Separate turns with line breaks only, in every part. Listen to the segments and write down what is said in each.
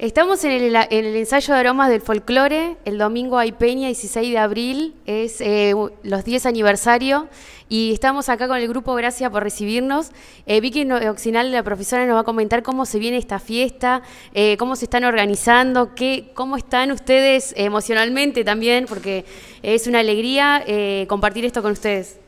Estamos en el, ensayo de aromas del folclore. El domingo hay Peña, 16 de abril, es eh, los 10 aniversario. Y estamos acá con el grupo, gracias por recibirnos. Eh, Vicky Oxinal, la profesora, nos va a comentar cómo se viene esta fiesta, eh, cómo se están organizando, qué, cómo están ustedes emocionalmente también, porque es una alegría eh, compartir esto con ustedes.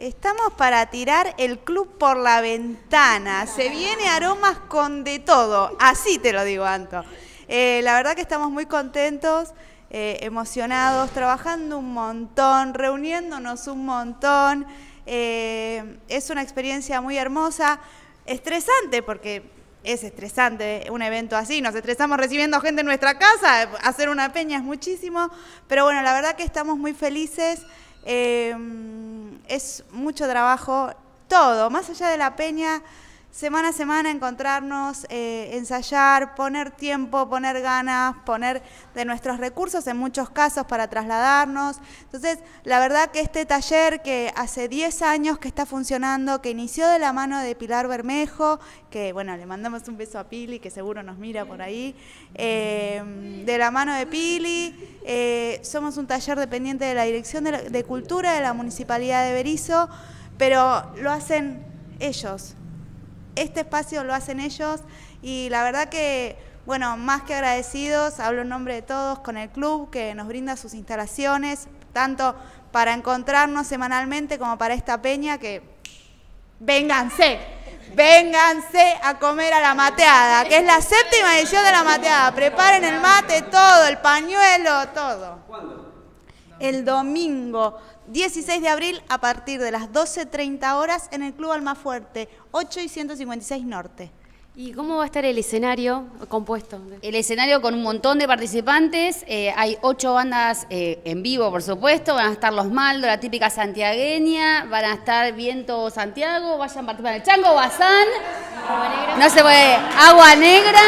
Estamos para tirar el club por la ventana. Se viene aromas con de todo. Así te lo digo, Anto. Eh, la verdad que estamos muy contentos, eh, emocionados, trabajando un montón, reuniéndonos un montón. Eh, es una experiencia muy hermosa, estresante porque es estresante un evento así, nos estresamos recibiendo gente en nuestra casa, hacer una peña es muchísimo, pero bueno, la verdad que estamos muy felices es mucho trabajo, todo, más allá de la peña semana a semana encontrarnos, eh, ensayar, poner tiempo, poner ganas, poner de nuestros recursos en muchos casos para trasladarnos. Entonces, la verdad que este taller que hace 10 años que está funcionando, que inició de la mano de Pilar Bermejo, que bueno, le mandamos un beso a Pili, que seguro nos mira por ahí, eh, de la mano de Pili, eh, somos un taller dependiente de la Dirección de, de Cultura de la Municipalidad de Berizo, pero lo hacen ellos, este espacio lo hacen ellos y la verdad que, bueno, más que agradecidos, hablo en nombre de todos con el club que nos brinda sus instalaciones, tanto para encontrarnos semanalmente como para esta peña que vénganse, vénganse a comer a la mateada, que es la séptima edición de la mateada, preparen el mate, todo, el pañuelo, todo el domingo 16 de abril a partir de las 12.30 horas en el Club Almafuerte, 8 y 156 Norte. ¿Y cómo va a estar el escenario compuesto?
El escenario con un montón de participantes, eh, hay ocho bandas eh, en vivo, por supuesto, van a estar Los Maldo, la típica santiagueña, van a estar Viento Santiago, vayan a el Chango Bazán, no se puede, Agua Negra.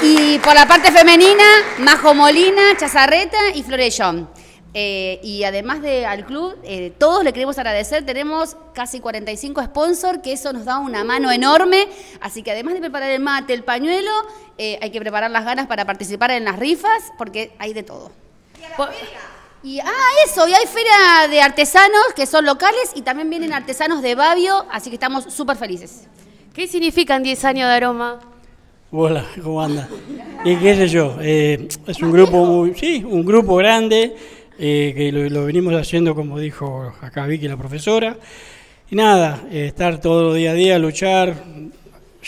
Y por la parte femenina, Majo Molina, Chazarreta y Florellón. Eh, y además de al club, eh, todos le queremos agradecer. Tenemos casi 45 sponsors, que eso nos da una mano enorme. Así que además de preparar el mate, el pañuelo, eh, hay que preparar las ganas para participar en las rifas, porque hay de todo. Y a la ah, eso, y hay feria de artesanos que son locales y también vienen artesanos de Babio, así que estamos súper felices. ¿Qué significan 10 años de aroma?
Hola, ¿cómo anda? Y qué sé yo, eh, es un grupo muy, sí, un grupo grande, eh, que lo, venimos haciendo como dijo acá Vicky la profesora. Y nada, eh, estar todo día a día, luchar,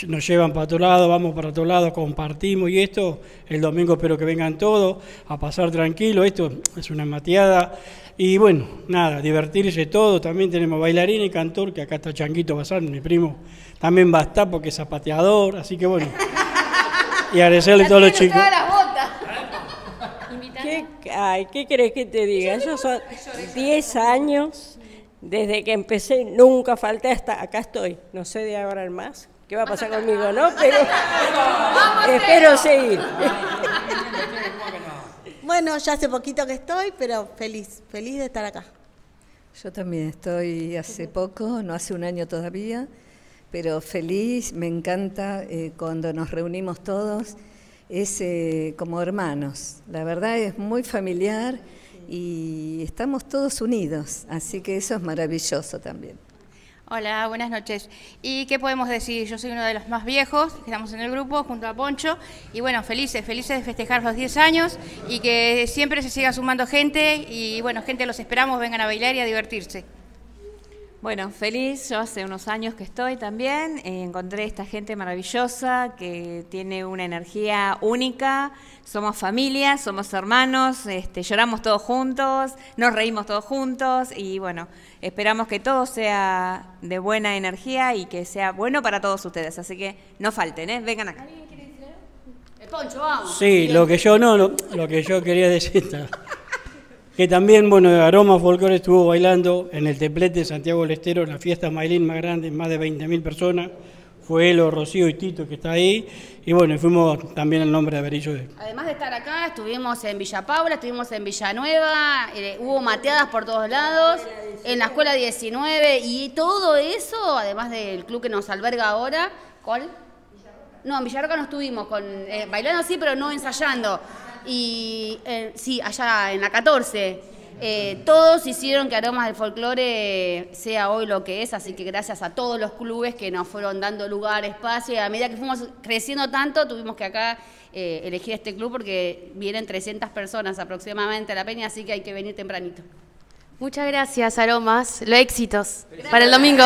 nos llevan para otro lado, vamos para otro lado, compartimos y esto, el domingo espero que vengan todos a pasar tranquilo, esto es una mateada. Y bueno, nada, divertirse todo, también tenemos bailarín y cantor, que acá está Changuito Basar, mi primo, también va a estar porque es zapateador, así que bueno. Y agradecerle y todos los chicos. ¿Qué, ay, ¿Qué querés que te diga? Yo son 10 años desde que empecé, nunca falté hasta acá estoy. No sé de ahora en más qué va a pasar conmigo, ¿no? Pero espero seguir. Bueno, ya hace poquito que
estoy, pero feliz, feliz de estar acá. Yo también estoy hace poco,
no hace un año todavía pero feliz, me encanta eh, cuando nos reunimos todos, es eh, como hermanos, la verdad es muy familiar y estamos todos unidos, así que eso es maravilloso también.
Hola, buenas noches. ¿Y qué podemos decir? Yo soy uno de los más viejos, estamos en el grupo junto a Poncho y bueno, felices, felices de festejar los 10 años y que siempre se siga sumando gente y bueno, gente los esperamos, vengan a bailar y a divertirse. Bueno, feliz, yo hace unos años que estoy también, eh, encontré esta gente maravillosa que tiene una energía única, somos familia, somos hermanos, este, lloramos todos juntos, nos reímos todos juntos y bueno, esperamos que todo sea de buena energía y que sea bueno para todos ustedes, así que no falten, ¿eh? vengan acá. ¿Alguien quiere decir
El eh, vamos.
Sí, lo que yo no, lo, lo que yo quería decir que también, bueno, de Aroma Folclore estuvo bailando en el templete de Santiago del Estero, la fiesta Mailín más grande, más de 20.000 personas. Fue Elo, Rocío y Tito que está ahí. Y bueno, fuimos también al nombre de Berillo.
Además de estar acá, estuvimos en Villa Paula, estuvimos en Villanueva, eh, hubo mateadas por todos lados, en la escuela 19, y todo eso, además del club que nos alberga ahora, ¿cuál? No, en Villarroca no estuvimos, con, eh, bailando sí, pero no ensayando y eh, sí, allá en la 14. Eh, todos hicieron que Aromas del Folclore sea hoy lo que es, así que gracias a todos los clubes que nos fueron dando lugar, espacio, y a medida que fuimos creciendo tanto, tuvimos que acá eh, elegir este club porque vienen 300 personas aproximadamente a la peña, así que hay que venir tempranito.
Muchas gracias, Aromas. Los éxitos para el domingo.